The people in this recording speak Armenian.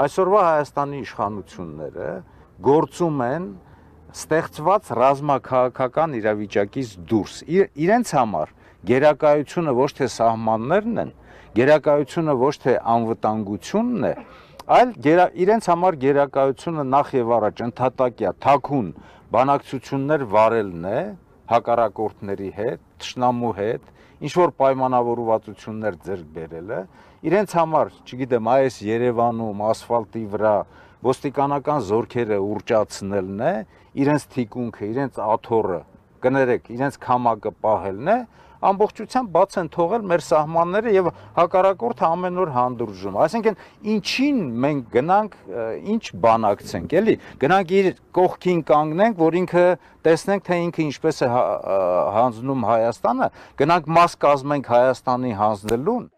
Այսօրվա Հայաստանի իշխանությունները գործում են ստեղծված ռազմաքաղաքական իրավիճակից դուրս։ Իր, Իրենց համար գերակայությունը ոչ թե սահմաններն են, գերակայությունը ոչ թե անվտանգությունն է, այլ գերա, իրենց համար գերակայությունը նախ եւ առաջ ընդհատակյա, թաքուն բանակցություններ վարելն է, հակառակորդների հետ, ճշնամու հետ, ինչ որ պայմանավորվածություններ ձեռք բերելը, իրենց համար, չգիտեմ, այս Երևանում ասֆալտի վրա ոստիկանական զորքերը ուրճացնելն է, իրենց թիկունքը, իրենց աթորը կներեք, իրենց քամակը պահելն է, ամբողջությամբ բաց են թողել մեր սահմանները եւ հակառակորդը ամեն օր հանդուրժում։ Այսինքն ինչին մենք գնանք, ինչ բանակցենք, էլի։ Գնանք իր կողքին կանգնենք, որ ինքը տեսնենք թե ինքը ինչպես է հանձնում Հայաստանը, գնանք մաս կազմենք Հայաստանի հանձնելուն։